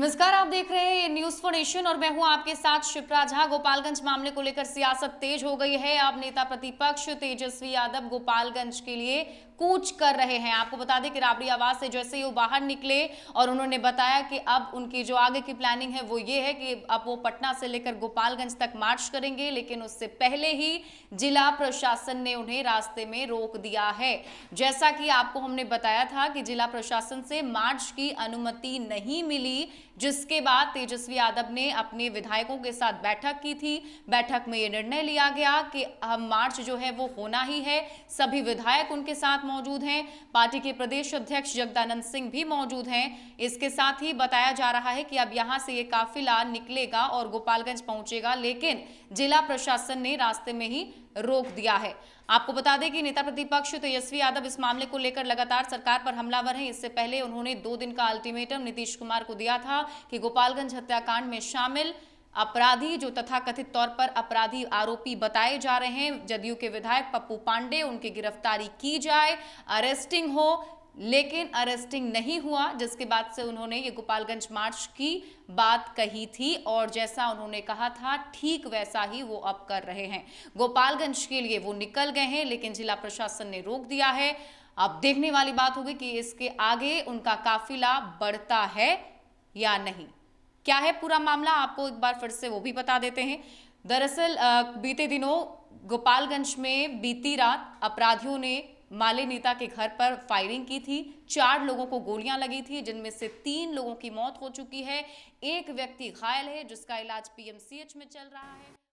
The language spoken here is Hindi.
नमस्कार आप देख रहे हैं न्यूज फॉर एशियन और मैं हूं आपके साथ शिप्रा झा गोपालगंज मामले को लेकर सियासत तेज हो गई है अब नेता प्रतिपक्ष तेजस्वी यादव गोपालगंज के लिए कूच कर रहे हैं आपको बता दें कि राबड़ी आवाज से जैसे ही वो बाहर निकले और उन्होंने बताया कि अब उनकी जो आगे की प्लानिंग है वो ये है कि अब वो पटना से लेकर गोपालगंज तक मार्च करेंगे लेकिन उससे पहले ही जिला प्रशासन ने उन्हें रास्ते में रोक दिया है जैसा कि आपको हमने बताया था कि जिला प्रशासन से मार्च की अनुमति नहीं मिली जिसके बाद तेजस्वी यादव ने अपने विधायकों के साथ बैठक की थी बैठक में ये निर्णय लिया गया कि हम मार्च जो है वो होना ही है सभी विधायक उनके साथ मौजूद हैं पार्टी के प्रदेश अध्यक्ष जगदानंद सिंह भी मौजूद हैं इसके साथ ही बताया जा रहा है कि अब यहाँ से ये काफिला निकलेगा और गोपालगंज पहुंचेगा लेकिन जिला प्रशासन ने रास्ते में ही रोक दिया है आपको बता दें कि नेता प्रतिपक्ष तेजस्वी यादव इस मामले को लेकर लगातार सरकार पर हमलावर हैं इससे पहले उन्होंने दो दिन का अल्टीमेटम नीतीश कुमार को दिया था कि गोपालगंज हत्याकांड में शामिल अपराधी जो तथा कथित तौर पर अपराधी आरोपी बताए जा रहे हैं जदयू के विधायक पप्पू पांडे उनकी गिरफ्तारी की जाए अरेस्टिंग हो लेकिन अरेस्टिंग नहीं हुआ जिसके बाद से उन्होंने ये गोपालगंज मार्च की बात कही थी और जैसा उन्होंने कहा था ठीक वैसा ही वो अब कर रहे हैं गोपालगंज के लिए वो निकल गए हैं लेकिन जिला प्रशासन ने रोक दिया है अब देखने वाली बात होगी कि इसके आगे उनका काफिला बढ़ता है या नहीं क्या है पूरा मामला आपको एक बार फिर से वो भी बता देते हैं दरअसल बीते दिनों गोपालगंज में बीती रात अपराधियों ने माले नेता के घर पर फायरिंग की थी चार लोगों को गोलियां लगी थी जिनमें से तीन लोगों की मौत हो चुकी है एक व्यक्ति घायल है जिसका इलाज पीएमसीएच में चल रहा है